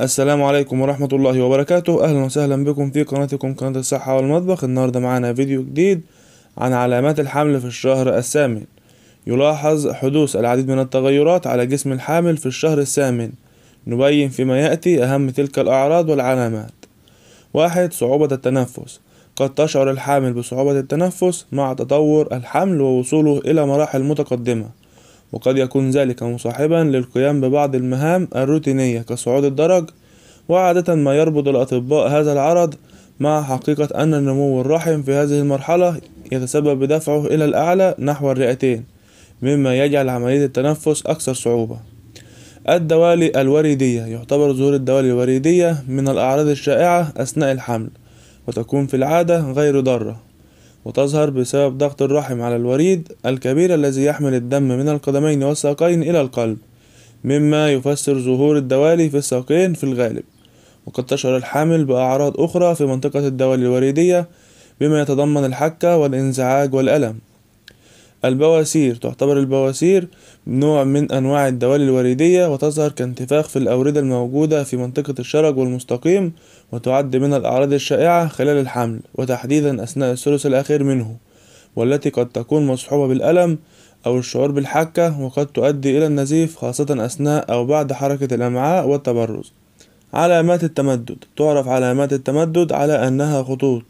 السلام عليكم ورحمة الله وبركاته أهلا وسهلا بكم في قناتكم قناة الصحة والمطبخ النهاردة معانا فيديو جديد عن علامات الحمل في الشهر الثامن يلاحظ حدوث العديد من التغيرات على جسم الحامل في الشهر الثامن نبين فيما يأتي أهم تلك الأعراض والعلامات واحد صعوبة التنفس قد تشعر الحامل بصعوبة التنفس مع تطور الحمل ووصوله إلى مراحل متقدمة وقد يكون ذلك مصاحبا للقيام ببعض المهام الروتينية كصعود الدرج وعادة ما يربط الأطباء هذا العرض مع حقيقة أن النمو الرحم في هذه المرحلة يتسبب بدفعه إلى الأعلى نحو الرئتين مما يجعل عملية التنفس أكثر صعوبة الدوالي الوريدية يعتبر ظهور الدوالي الوريدية من الأعراض الشائعة أثناء الحمل وتكون في العادة غير ضارة وتظهر بسبب ضغط الرحم على الوريد الكبير الذي يحمل الدم من القدمين والساقين إلى القلب مما يفسر ظهور الدوالي في الساقين في الغالب وقد تشعر الحامل بأعراض أخرى في منطقة الدوالي الوريدية بما يتضمن الحكة والانزعاج والألم البواسير تعتبر البواسير نوع من أنواع الدوالي الوريدية وتظهر كانتفاخ في الأوردة الموجودة في منطقة الشرج والمستقيم وتعد من الأعراض الشائعة خلال الحمل وتحديدا أثناء الثلث الأخير منه والتي قد تكون مصحوبة بالألم أو الشعور بالحكة وقد تؤدي إلى النزيف خاصة أثناء أو بعد حركة الأمعاء والتبرز علامات التمدد تعرف علامات التمدد على أنها خطوط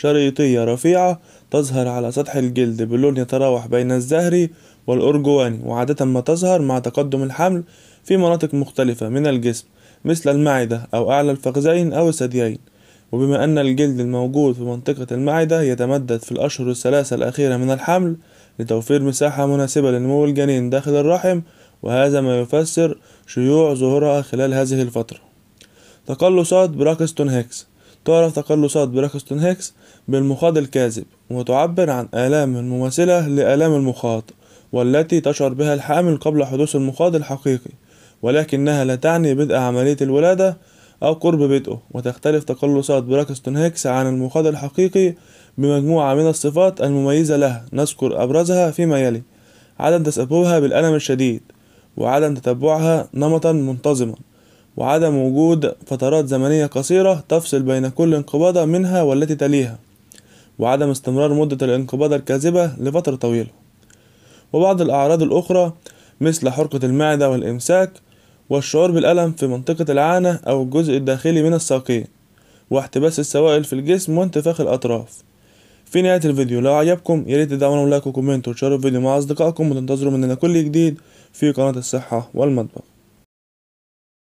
شريطية رفيعة تظهر على سطح الجلد بلون يتراوح بين الزهري والأرجواني وعادة ما تظهر مع تقدم الحمل في مناطق مختلفة من الجسم مثل المعدة أو أعلى الفخذين أو الثديين وبما أن الجلد الموجود في منطقة المعدة يتمدد في الأشهر الثلاثة الأخيرة من الحمل لتوفير مساحة مناسبة لنمو الجنين داخل الرحم وهذا ما يفسر شيوع ظهورها خلال هذه الفترة تقلصات براكستون هيكس تعرف تقلصات براكستون هيكس بالمخاض الكاذب وتعبر عن آلام مماثلة لآلام المخاض والتي تشعر بها الحامل قبل حدوث المخاض الحقيقي ولكنها لا تعني بدء عملية الولادة أو قرب بدءه وتختلف تقلصات براكستون هيكس عن المخاض الحقيقي بمجموعة من الصفات المميزة لها نذكر أبرزها فيما يلي عدم تسببها بالألم الشديد وعدم تتبعها نمطا منتظما وعدم وجود فترات زمنية قصيرة تفصل بين كل انقباضة منها والتي تليها وعدم استمرار مدة الانقباضة الكاذبة لفترة طويلة وبعض الأعراض الأخرى مثل حرقة المعدة والإمساك والشعور بالألم في منطقة العانة أو الجزء الداخلي من الساقين واحتباس السوائل في الجسم وانتفاخ الأطراف في نهاية الفيديو لو عجبكم ياريت تدعمونا لايك وكومنت وتشاركوا الفيديو مع أصدقائكم وتنتظروا مننا كل جديد في قناة الصحة والمطبخ